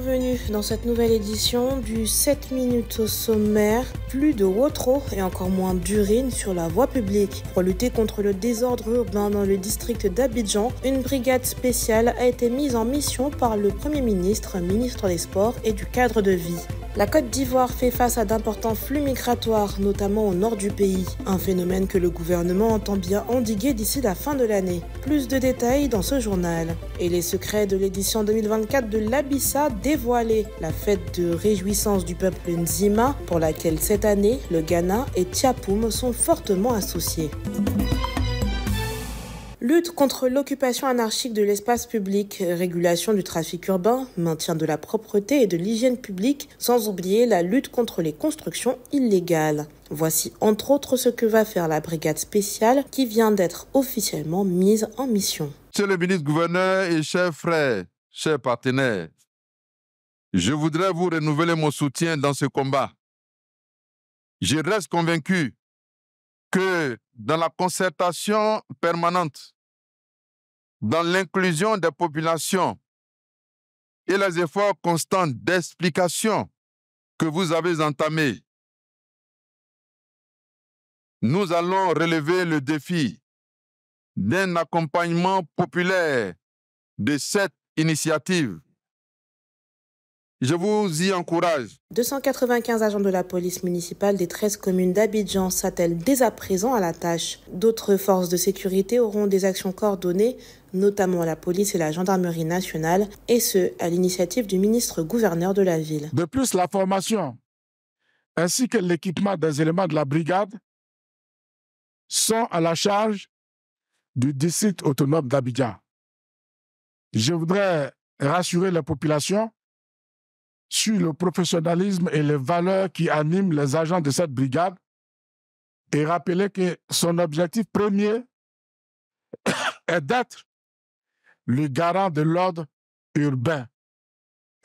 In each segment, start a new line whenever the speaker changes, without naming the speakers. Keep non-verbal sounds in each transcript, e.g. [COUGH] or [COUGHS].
bienvenue dans cette nouvelle édition du 7 minutes au sommaire. Plus de wotro et encore moins d'urine sur la voie publique. Pour lutter contre le désordre urbain dans le district d'Abidjan, une brigade spéciale a été mise en mission par le Premier ministre, ministre des Sports et du cadre de vie. La Côte d'Ivoire fait face à d'importants flux migratoires, notamment au nord du pays, un phénomène que le gouvernement entend bien endiguer d'ici la fin de l'année. Plus de détails dans ce journal. Et les secrets de l'édition 2024 de l'Abissa dévoilés, la fête de réjouissance du peuple Nzima, pour laquelle cette année, le Ghana et Tiapoum sont fortement associés. Lutte contre l'occupation anarchique de l'espace public, régulation du trafic urbain, maintien de la propreté et de l'hygiène publique, sans oublier la lutte contre les constructions illégales. Voici entre autres ce que va faire la brigade spéciale qui vient d'être officiellement mise en mission. Monsieur le ministre gouverneur et chers frères, chers partenaires, je voudrais vous renouveler mon soutien dans ce combat. Je reste convaincu que dans la concertation permanente dans l'inclusion des populations et les efforts constants d'explication que vous avez entamés. Nous allons relever le défi d'un accompagnement populaire de cette initiative. Je vous y encourage. 295 agents de la police municipale des 13 communes d'Abidjan s'attellent dès à présent à la tâche. D'autres forces de sécurité auront des actions coordonnées notamment la police et la gendarmerie nationale, et ce, à l'initiative du ministre-gouverneur de la ville. De plus, la formation ainsi que l'équipement des éléments de la brigade sont à la charge du district autonome d'Abidjan. Je voudrais rassurer la population sur le professionnalisme et les valeurs qui animent les agents de cette brigade et rappeler que son objectif premier [COUGHS] est d'être le garant de l'ordre urbain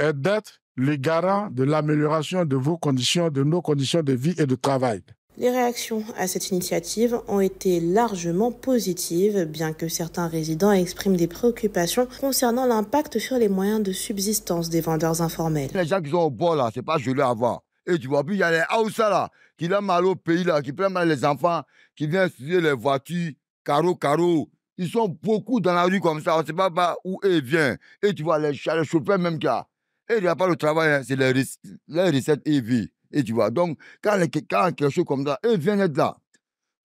et d'être le garant de l'amélioration de vos conditions, de nos conditions de vie et de travail. Les réactions à cette initiative ont été largement positives, bien que certains résidents expriment des préoccupations concernant l'impact sur les moyens de subsistance des vendeurs informels. Les gens qui sont au bord là, c'est pas à voir. Et tu vois, puis il y a les Aoussa là, qui aiment mal au pays là, qui prennent mal les enfants, qui viennent étudier les voitures, carreau, carreau. Ils sont beaucoup dans la rue comme ça. On ne sait pas, où ils viennent. Et tu vois, les, les chauffeurs même y a. Et il n'y a pas le travail, hein, c'est les, les, recettes ils vivent Et tu vois, donc, quand, les, quand quelque chose comme ça, ils viennent être là.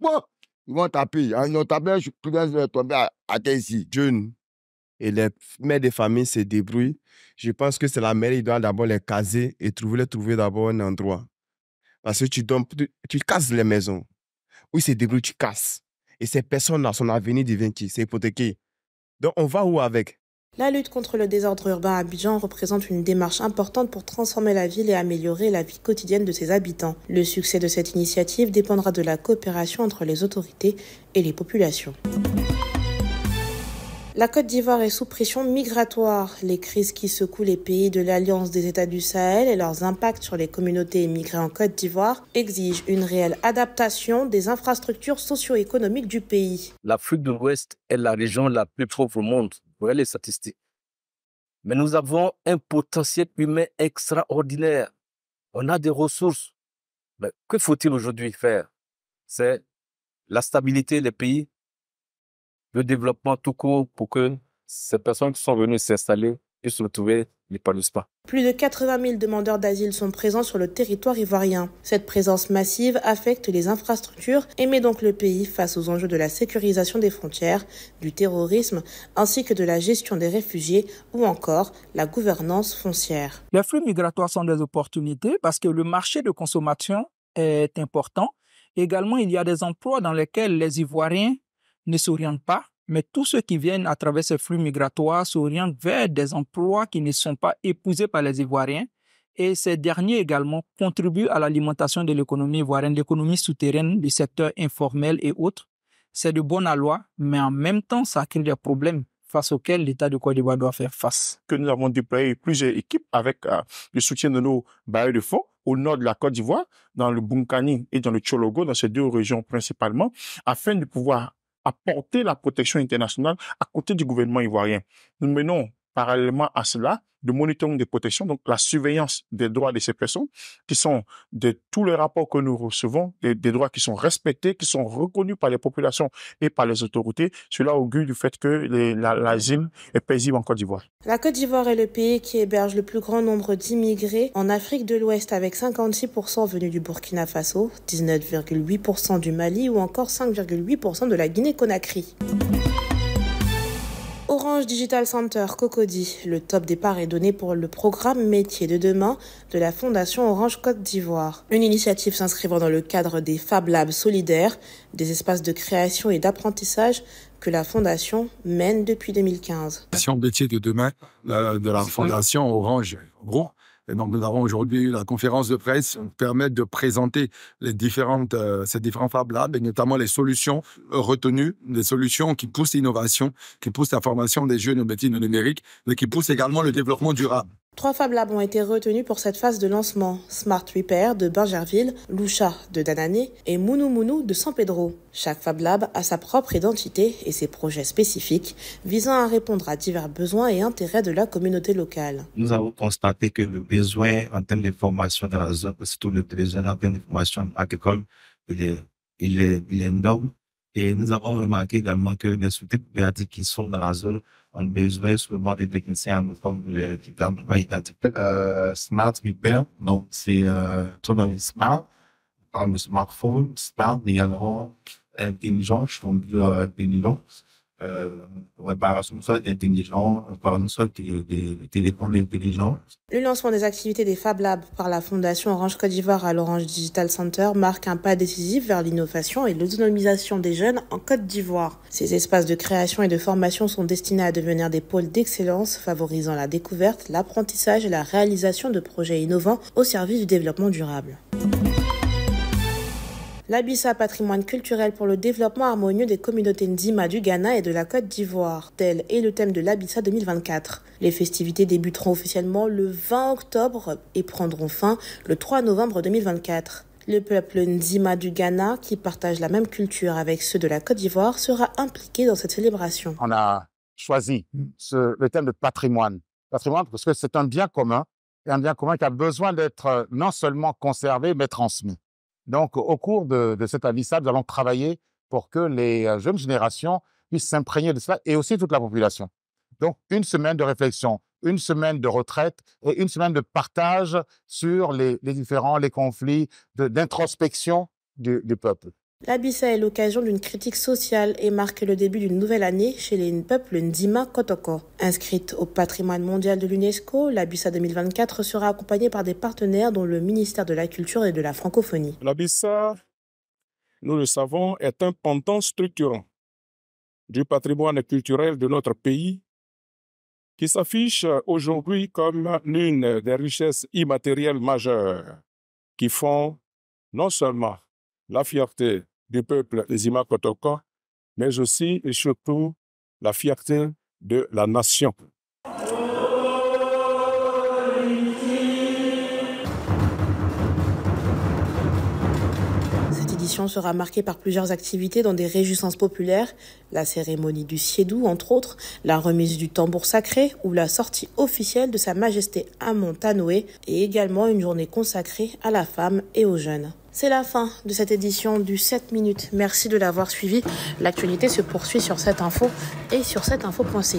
Bon, ils vont taper. Hein, ils vont taper, je suis tombé à, à terre ici. Jeune et les mères de famille se débrouillent. Je pense que c'est la mère qui doit d'abord les caser et trouver, les trouver d'abord un endroit. Parce que tu, donnes, tu, casses les maisons. Oui, c'est débrouille, tu casses. Et ces personnes-là, son avenir devient qui C'est hypothéqué. Donc on va où avec la lutte contre le désordre urbain à Abidjan représente une démarche importante pour transformer la ville et améliorer la vie quotidienne de ses habitants. Le succès de cette initiative dépendra de la coopération entre les autorités et les populations. La Côte d'Ivoire est sous pression migratoire. Les crises qui secouent les pays de l'Alliance des États du Sahel et leurs impacts sur les communautés immigrées en Côte d'Ivoire exigent une réelle adaptation des infrastructures socio-économiques du pays. L'Afrique de l'Ouest est la région la plus pauvre au monde. Vous les statistiques. Mais nous avons un potentiel humain extraordinaire. On a des ressources. Mais que faut-il aujourd'hui faire C'est la stabilité des pays, le développement tout court pour que ces personnes qui sont venues s'installer et se retrouver n'épanouissent pas. Plus de 80 000 demandeurs d'asile sont présents sur le territoire ivoirien. Cette présence massive affecte les infrastructures et met donc le pays face aux enjeux de la sécurisation des frontières, du terrorisme, ainsi que de la gestion des réfugiés ou encore la gouvernance foncière. Les flux migratoires sont des opportunités parce que le marché de consommation est important. Également, il y a des emplois dans lesquels les Ivoiriens ne s'orientent pas, mais tous ceux qui viennent à travers ces flux migratoires s'orientent vers des emplois qui ne sont pas épousés par les Ivoiriens. Et ces derniers également contribuent à l'alimentation de l'économie ivoirienne, l'économie souterraine, du secteur informel et autres. C'est de bonne loi, mais en même temps, ça crée des problèmes face auxquels l'État de Côte d'Ivoire doit faire face. Que nous avons déployé plusieurs équipes avec euh, le soutien de nos bailleurs de fonds au nord de la Côte d'Ivoire, dans le Bunkani et dans le Tchologo, dans ces deux régions principalement, afin de pouvoir apporter la protection internationale à côté du gouvernement ivoirien. Nous menons parallèlement à cela, le monitoring des protections, donc la surveillance des droits de ces personnes, qui sont de tous les rapports que nous recevons, des, droits qui sont respectés, qui sont reconnus par les populations et par les autorités. Cela augure du fait que la, l'asile est paisible en Côte d'Ivoire. La Côte d'Ivoire est le pays qui héberge le plus grand nombre d'immigrés en Afrique de l'Ouest, avec 56% venus du Burkina Faso, 19,8% du Mali ou encore 5,8% de la Guinée-Conakry. Orange Digital Center Cocody, le top départ est donné pour le programme Métier de demain de la Fondation Orange Côte d'Ivoire. Une initiative s'inscrivant dans le cadre des Fab Labs solidaires, des espaces de création et d'apprentissage que la Fondation mène depuis 2015. Métier de demain euh, de la Fondation Orange et donc, nous avons aujourd'hui la conférence de presse qui permet de présenter les différentes, euh, ces différents Fab Labs, et notamment les solutions euh, retenues, les solutions qui poussent l'innovation, qui poussent la formation des jeunes au métier numérique, mais qui poussent également le développement durable. Trois Fab Labs ont été retenus pour cette phase de lancement, Smart Repair de Bingerville, Loucha de Danané et Mounou Mounou de San Pedro. Chaque Fab Lab a sa propre identité et ses projets spécifiques visant à répondre à divers besoins et intérêts de la communauté locale. Nous avons constaté que le besoin en termes de formation dans la zone, surtout le besoin en termes de formation agricole, il est, il énorme. Et nous avons remarqué également que les soutiens qui sont dans la zone on des US, le voir des techniciens comme le diplôme euh, Smart Repair, donc c'est euh, tout dans le smart, par le smartphone, smart, mais alors intelligence, donc euh, intelligence. par Le lancement des activités des Fab Labs par la Fondation Orange Côte d'Ivoire à l'Orange Digital Center marque un pas décisif vers l'innovation et l'autonomisation des jeunes en Côte d'Ivoire. Ces espaces de création et de formation sont destinés à devenir des pôles d'excellence favorisant la découverte, l'apprentissage et la réalisation de projets innovants au service du développement durable l'Abissa patrimoine culturel pour le développement harmonieux des communautés Ndima du Ghana et de la Côte d'Ivoire. Tel est le thème de l'Abissa 2024. Les festivités débuteront officiellement le 20 octobre et prendront fin le 3 novembre 2024. Le peuple Nzima du Ghana, qui partage la même culture avec ceux de la Côte d'Ivoire, sera impliqué dans cette célébration. On a choisi le thème de patrimoine. Patrimoine parce que c'est un bien commun, et un bien commun qui a besoin d'être euh, non seulement conservé, mais transmis. Donc, au cours de, cet cette avis nous allons travailler pour que les euh, jeunes générations puissent s'imprégner de cela et aussi toute la population. Donc, une semaine de réflexion, une semaine de retraite et une semaine de partage sur les, différents, les conflits, d'introspection du peuple. L'Abissa est l'occasion d'une critique sociale et marque le début d'une nouvelle année chez les peuples Ndima Kotoko. Inscrite au patrimoine mondial de l'UNESCO, l'Abissa 2024 sera accompagnée par des partenaires dont le ministère de la Culture et de la Francophonie. L'Abissa, nous le savons, est un pendant structurant du patrimoine culturel de notre pays qui s'affiche aujourd'hui comme l'une des richesses immatérielles majeures qui font non seulement la fierté du peuple des Imakotoko, mais aussi et surtout la fierté de la nation. édition sera marquée par plusieurs activités dans des réjouissances populaires, la cérémonie du Siedou entre autres, la remise du tambour sacré ou la sortie officielle de Sa Majesté Amon Tanoé et également une journée consacrée à la femme et aux jeunes. C'est la fin de cette édition du 7 minutes. Merci de l'avoir suivi. L'actualité se poursuit sur cette info et sur cette info.ci.